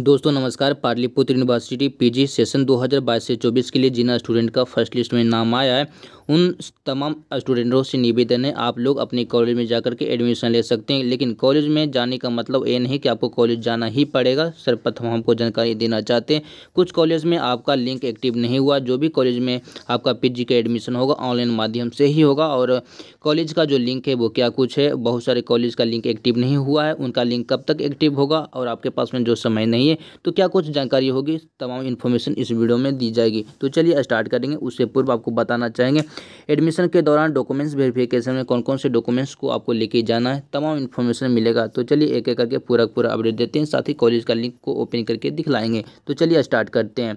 दोस्तों नमस्कार Pataliputra university PG session 2022 से 24 के लिए जिन स्टूडेंट का फर्स्ट लिस्ट में नाम आया है उन तमाम स्टूडेंटों से निवेदन है आप लोग अपने कॉलेज में जाकर के एडमिशन ले सकते हैं लेकिन कॉलेज में जाने का मतलब ये नहीं कि आपको कॉलेज जाना ही पड़ेगा सर्वप्रथम हमको जानकारी देना चाहते हैं कुछ कॉलेज में आपका लिंक एक्टिव नहीं हुआ जो भी कॉलेज में आपका पी का एडमिशन होगा ऑनलाइन माध्यम से ही होगा और कॉलेज का जो लिंक है वो क्या कुछ है बहुत सारे कॉलेज का लिंक एक्टिव नहीं हुआ है उनका लिंक कब तक एक्टिव होगा और आपके पास में जो समय नहीं नहीं है तो क्या कुछ जानकारी होगी तमाम इन्फॉर्मेशन इस वीडियो में दी जाएगी तो चलिए स्टार्ट करेंगे उससे पूर्व आपको बताना चाहेंगे एडमिशन के दौरान डॉक्यूमेंट्स वेरिफिकेशन में कौन कौन से डॉक्यूमेंट्स को आपको लेके जाना है तमाम इन्फॉर्मेशन मिलेगा तो चलिए एक एक करके पूरा पूरा अपडेट देते हैं साथ ही कॉलेज का लिंक को ओपन करके दिखलाएंगे तो चलिए स्टार्ट करते हैं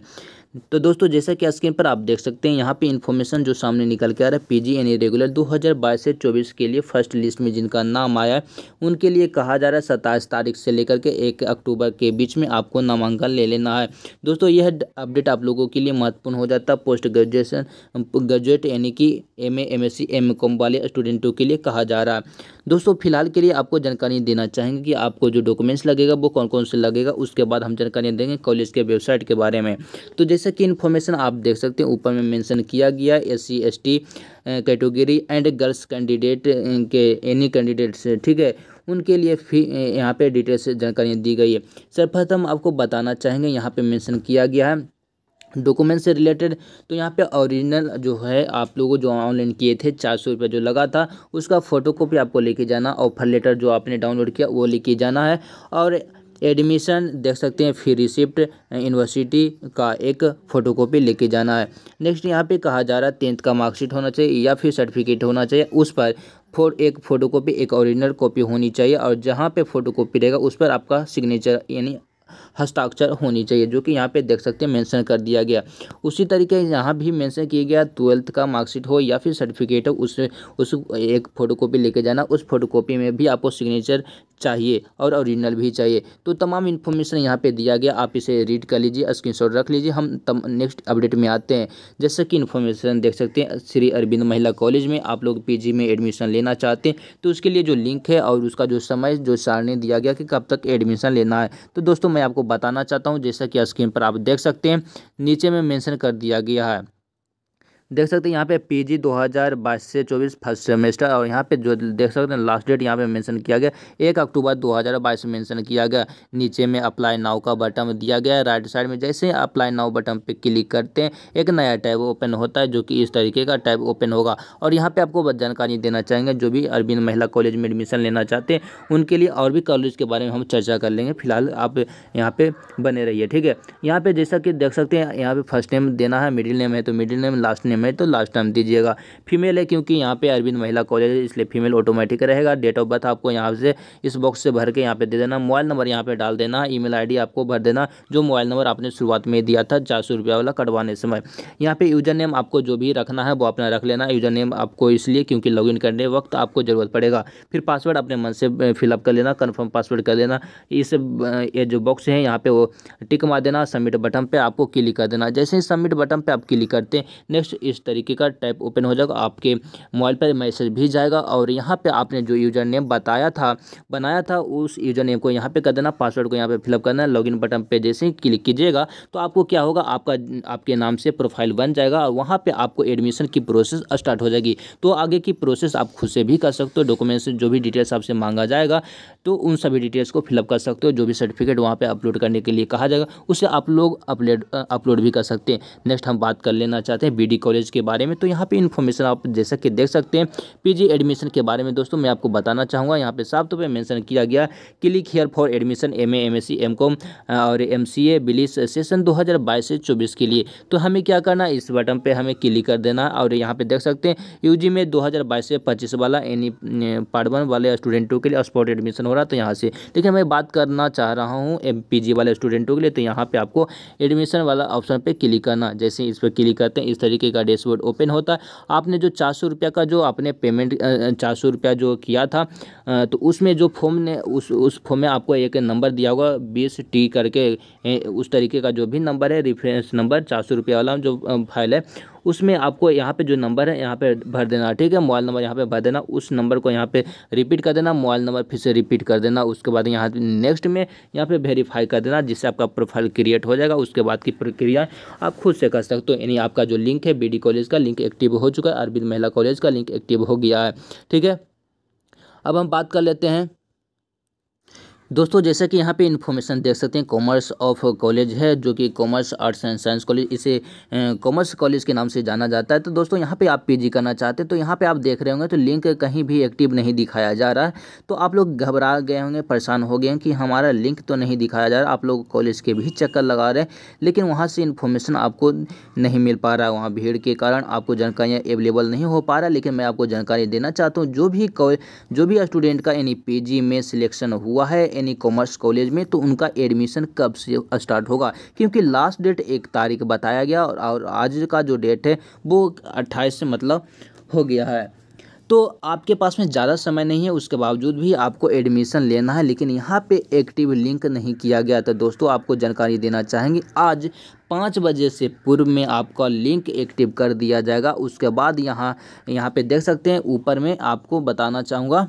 तो दोस्तों जैसा कि स्क्रीन पर आप देख सकते हैं यहाँ पे इन्फॉर्मेशन जो सामने निकल के आ रहा है पी जी एन रेगुलर दो हज़ार बाईस से चौबीस के लिए फर्स्ट लिस्ट में जिनका नाम आया है उनके लिए कहा जा रहा है सत्ताईस तारीख से लेकर के एक अक्टूबर के बीच में आपको नामांकन ले लेना है दोस्तों यह अपडेट आप लोगों के लिए महत्वपूर्ण हो जाता है पोस्ट ग्रेजुएशन ग्रेजुएट यानी कि M A M S C M com वाले स्टूडेंटों के लिए कहा जा रहा है दोस्तों फिलहाल के लिए आपको जानकारी देना चाहेंगे कि आपको जो डॉक्यूमेंट्स लगेगा वो कौन कौन से लगेगा उसके बाद हम जानकारी देंगे कॉलेज के वेबसाइट के बारे में तो जैसे कि इन्फॉर्मेशन आप देख सकते हैं ऊपर में मैंशन किया गया S C S T category and girls candidate के एनी कैंडिडेट्स ठीक है उनके लिए फी यहाँ पे डिटेल्स जानकारी दी गई है सर्वप्रथम आपको बताना चाहेंगे यहाँ पे मेंशन किया गया है डॉक्यूमेंट से रिलेटेड तो यहाँ पे ओरिजिनल जो है आप लोगों जो ऑनलाइन किए थे चार सौ रुपये जो लगा था उसका फोटो कॉपी आपको लेके जाना ऑफर लेटर जो आपने डाउनलोड किया वो लेके जाना है और एडमिशन देख सकते हैं फी रिसिप्ट यूनिवर्सिटी का एक फ़ोटोकॉपी लेके जाना है नेक्स्ट यहाँ पे कहा जा रहा है टेंथ का मार्कशीट होना चाहिए या फिर सर्टिफिकेट होना चाहिए उस पर फो एक फ़ोटोकॉपी एक ओरिजिनल कॉपी होनी चाहिए और जहाँ पे फ़ोटोकॉपी रहेगा उस पर आपका सिग्नेचर यानी हस्ताक्षर होनी चाहिए जो कि यहाँ पे देख सकते हैं मेंशन कर दिया गया उसी तरीके यहाँ भी मेंशन किया गया ट्वेल्थ का मार्कशीट हो या फिर सर्टिफिकेट हो उस उस एक फ़ोटोकॉपी लेके जाना उस फोटोकॉपी में भी आपको सिग्नेचर चाहिए और ओरिजिनल भी चाहिए तो तमाम इन्फॉर्मेशन यहाँ पे दिया गया आप इसे रीड कर लीजिए स्क्रीन रख लीजिए हम तम नेक्स्ट अपडेट में आते हैं जैसे कि इन्फॉर्मेशन देख सकते हैं श्री अरविंद महिला कॉलेज में आप लोग पी में एडमिशन लेना चाहते हैं तो उसके लिए जो लिंक है और उसका जो समय जो सारणी दिया गया कि कब तक एडमिशन लेना है तो दोस्तों मैं आपको बताना चाहता हूँ जैसा कि स्क्रीन पर आप देख सकते हैं नीचे में मेंशन कर दिया गया है देख सकते हैं यहाँ पे पीजी 2022 से 24 फर्स्ट सेमेस्टर और यहाँ पे जो देख सकते हैं लास्ट डेट यहाँ पे मेंशन किया गया एक अक्टूबर 2022 मेंशन किया गया नीचे में अप्लाई नाव का बटन दिया गया राइट साइड में जैसे अप्लाई नाव बटन पे क्लिक करते हैं एक नया टैब ओपन होता है जो कि इस तरीके का टैब ओपन होगा और यहाँ पर आपको जानकारी देना चाहेंगे जो भी अरविंद महिला कॉलेज में एडमिशन लेना चाहते हैं उनके लिए और भी कॉलेज के बारे में हम चर्चा कर लेंगे फिलहाल आप यहाँ पर बने रहिए ठीक है यहाँ पर जैसा कि देख सकते हैं यहाँ पर फर्स्ट नेम देना है मिडिल नेम है तो मिडिल नेम लास्ट नेम हमें तो लास्ट टाइम दीजिएगा फीमेल है क्योंकि यहाँ पे अरविंद महिला कॉलेज है इसलिए फीमेल ऑटोमेटिक रहेगा डेट ऑफ बर्थ आपको यहाँ से इस बॉक्स से भर के यहाँ पे दे देना मोबाइल नंबर यहाँ पे डाल देना ईमेल आईडी आपको भर देना जो मोबाइल नंबर आपने शुरुआत में दिया था चार सौ रुपया वाला कटवाने समय यहाँ पे यूजर नेम आपको जो भी रखना है वो अपना रख लेना यूजर नेम आपको इसलिए क्योंकि लॉग करने वक्त आपको ज़रूरत पड़ेगा फिर पासवर्ड अपने मन से फिलअप कर लेना कन्फर्म पासवर्ड कर लेना इस ये जो बॉक्स है यहाँ पे वो टिक मार देना सबमिट बटन पे आपको क्लिक कर देना जैसे ही सबमिट बटन पे आप क्लिक करते हैं नेक्स्ट इस तरीके का टैप ओपन हो जाएगा आपके मोबाइल पर मैसेज भी जाएगा और यहाँ पे आपने जो यूज़र नेम बताया था बनाया था उस यूज़र नेम को यहाँ पे कर देना पासवर्ड को यहाँ पे फिलअप करना इन बटन पर जैसे ही क्लिक कीजिएगा तो आपको क्या होगा आपका आपके नाम से प्रोफाइल बन जाएगा और वहाँ पर आपको एडमिशन की प्रोसेस स्टार्ट हो जाएगी तो आगे की प्रोसेस आप खुद से भी कर सकते हो डॉक्यूमेंट्स जो भी डिटेल्स आपसे मांगा जाएगा तो उन सभी डिटेल्स को फिलअप कर सकते हो जो भी सर्टिफिकेट वहाँ पर अपलोड करने के लिए कहा जाएगा उसे आप लोग अपलोड अपलोड भी कर सकते हैं नेक्स्ट हम बात कर लेना चाहते हैं बी कॉलेज कॉलेज के बारे में तो यहाँ पे इन्फॉर्मेशन आप जैसा कि देख सकते हैं पीजी एडमिशन के बारे में दोस्तों मैं आपको बताना चाहूँगा यहाँ पे साफ तौर तो पर मैंशन किया गया click here for admission M A M S C M com और एम सी ए बिलिस सेशन दो हज़ार बाईस से चौबीस के लिए तो हमें क्या करना इस बटन पर हमें क्लिक कर देना और यहाँ पर देख सकते हैं यू जी में दो हज़ार बाईस से पच्चीस वाला एनी पार्ट वन वाले स्टूडेंटों के लिए स्पॉट एडमिशन हो रहा है तो यहाँ से देखिए मैं बात करना चाह रहा हूँ एम पी जी वाले स्टूडेंटों के लिए तो यहाँ पर आपको एडमिशन वाला ऑप्शन पर क्लिक करना जैसे इस पर क्लिक करते हैं इस तरीके का डैशबोर्ड ओपन होता है आपने जो चार सौ रुपया का जो आपने पेमेंट चार सौ रुपया जो किया था तो उसमें जो फॉर्म ने उस उस फॉर्म में आपको एक नंबर दिया होगा बीस टी करके उस तरीके का जो भी नंबर है रिफ्रेंस नंबर चार सौ रुपया वाला जो फाइल है उसमें आपको यहाँ पे जो नंबर है यहाँ पे भर देना ठीक है मोबाइल नंबर यहाँ पे भर देना उस नंबर को यहाँ पे रिपीट कर देना मोबाइल नंबर फिर से रिपीट कर देना उसके बाद यहाँ नेक्स्ट में यहाँ पे वेरीफाई कर देना जिससे आपका प्रोफाइल क्रिएट हो जाएगा उसके बाद की प्रक्रिया आप खुद से कर सकते हो तो यानी आपका जो लिंक है बी कॉलेज का लिंक एक्टिव हो चुका है अरविंद महिला कॉलेज का लिंक एक्टिव हो गया है ठीक है अब हम बात कर लेते हैं दोस्तों जैसा कि यहाँ पे इन्फॉर्मेशन देख सकते हैं कॉमर्स ऑफ कॉलेज है जो कि commerce arts and science college इसे कॉमर्स कॉलेज के नाम से जाना जाता है तो दोस्तों यहाँ पे आप पीजी करना चाहते हैं तो यहाँ पे आप देख रहे होंगे तो लिंक कहीं भी एक्टिव नहीं दिखाया जा रहा है तो आप लोग घबरा गए होंगे परेशान हो गए हैं कि हमारा लिंक तो नहीं दिखाया जा रहा आप लोग कॉलेज के भी चक्कर लगा रहे हैं लेकिन वहाँ से इन्फॉर्मेशन आपको नहीं मिल पा रहा है वहाँ भीड़ के कारण आपको जानकारियाँ अवेलेबल नहीं हो पा रहा लेकिन मैं आपको जानकारी देना चाहता हूँ जो भी जो भी स्टूडेंट का यानी पी में सिलेक्शन हुआ है एनी कॉमर्स कॉलेज में तो उनका एडमिशन कब से स्टार्ट होगा क्योंकि लास्ट डेट एक तारीख बताया गया और आज का जो डेट है वो अट्ठाईस से मतलब हो गया है तो आपके पास में ज़्यादा समय नहीं है उसके बावजूद भी आपको एडमिशन लेना है लेकिन यहाँ पे एक्टिव लिंक नहीं किया गया था तो दोस्तों आपको जानकारी देना चाहेंगे आज पाँच बजे से पूर्व में आपका लिंक एक्टिव कर दिया जाएगा उसके बाद यहाँ यहाँ पे देख सकते हैं ऊपर में आपको बताना चाहूँगा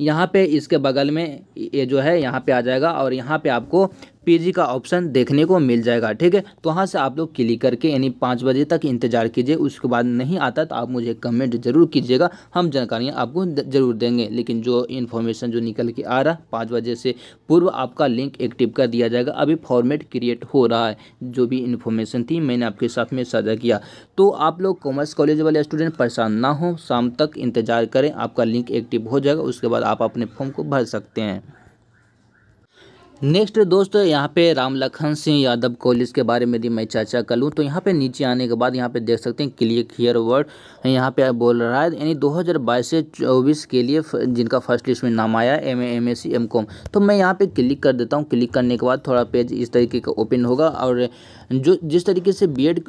यहाँ पे इसके बगल में ये जो है यहाँ पे आ जाएगा और यहाँ पे आपको पीजी का ऑप्शन देखने को मिल जाएगा ठीक है तो वहाँ से आप लोग क्लिक करके यानी पाँच बजे तक इंतजार कीजिए उसके बाद नहीं आता तो आप मुझे कमेंट जरूर कीजिएगा हम जानकारियाँ आपको जरूर देंगे लेकिन जो इन्फॉर्मेशन जो निकल के आ रहा पाँच बजे से पूर्व आपका लिंक एक्टिव कर दिया जाएगा अभी फॉर्मेट क्रिएट हो रहा है जो भी इन्फॉर्मेशन थी मैंने आपके साथ में साझा किया तो आप लोग कॉमर्स कॉलेज वाले स्टूडेंट परेशान ना हो शाम तक इंतजार करें आपका लिंक एक्टिव हो जाएगा उसके बाद आप अपने फॉर्म को भर सकते हैं नेक्स्ट दोस्तों यहाँ पे राम लखन सिंह यादव कॉलेज के बारे में यदि मैं चर्चा कर लूँ तो यहाँ पे नीचे आने के बाद यहाँ पे देख सकते हैं क्लियर क्लियर वर्ड यहाँ पे बोल रहा है यानी 2022 से 24 के लिए जिनका फर्स्ट लिस्ट में नाम आया M A M S C M com तो मैं यहाँ पे क्लिक कर देता हूँ क्लिक करने के बाद थोड़ा पेज इस तरीके का ओपन होगा और जो जिस तरीके से B Ed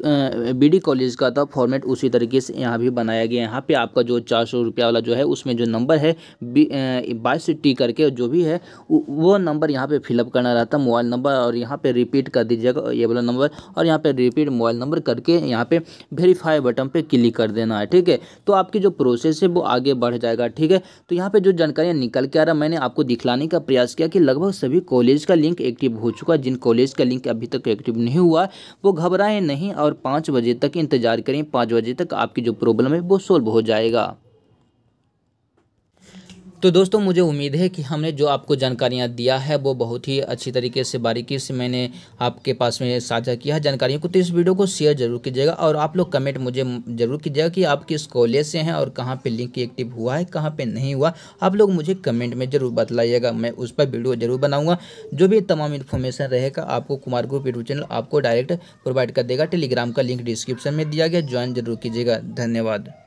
B D college का था फॉर्मेट उसी तरीके से यहाँ भी बनाया गया यहाँ पर आपका जो चार सौ रुपया वाला जो है उसमें जो नंबर है बाईस टी करके जो भी है वो नंबर यहाँ पर फिल फिलअप करना रहता है मोबाइल नंबर और यहाँ पे रिपीट कर दीजिएगा ये वाला नंबर और यहाँ पे रिपीट मोबाइल नंबर करके यहाँ पे वेरीफाई बटन पे क्लिक कर देना है ठीक है तो आपकी जो प्रोसेस है वो आगे बढ़ जाएगा ठीक है तो यहाँ पर जो जानकारियाँ निकल के आ रहा मैंने आपको दिखलाने का प्रयास किया कि लगभग सभी कॉलेज का लिंक एक्टिव हो चुका जिन कॉलेज का लिंक अभी तक एक्टिव नहीं हुआ वो घबराएं नहीं और पाँच बजे तक इंतजार करें पाँच बजे तक आपकी जो प्रॉब्लम है वो सोल्व हो जाएगा तो दोस्तों मुझे उम्मीद है कि हमने जो आपको जानकारियाँ दिया है वो बहुत ही अच्छी तरीके से बारीकी से मैंने आपके पास में साझा किया है जानकारियों को तो इस वीडियो को शेयर जरूर कीजिएगा और आप लोग कमेंट मुझे जरूर कीजिएगा कि आप किस कॉलेज से हैं और कहाँ पे लिंक एक्टिव हुआ है कहाँ पे नहीं हुआ आप लोग मुझे कमेंट में ज़रूर बतलाइएगा मैं उस पर वीडियो जरूर बनाऊँगा जो भी तमाम इन्फॉर्मेशन रहेगा आपको कुमार ग्रुप यूट्यूब चैनल आपको डायरेक्ट प्रोवाइड कर देगा टेलीग्राम का लिंक डिस्क्रिप्शन में दिया गया ज्वाइन जरूर कीजिएगा धन्यवाद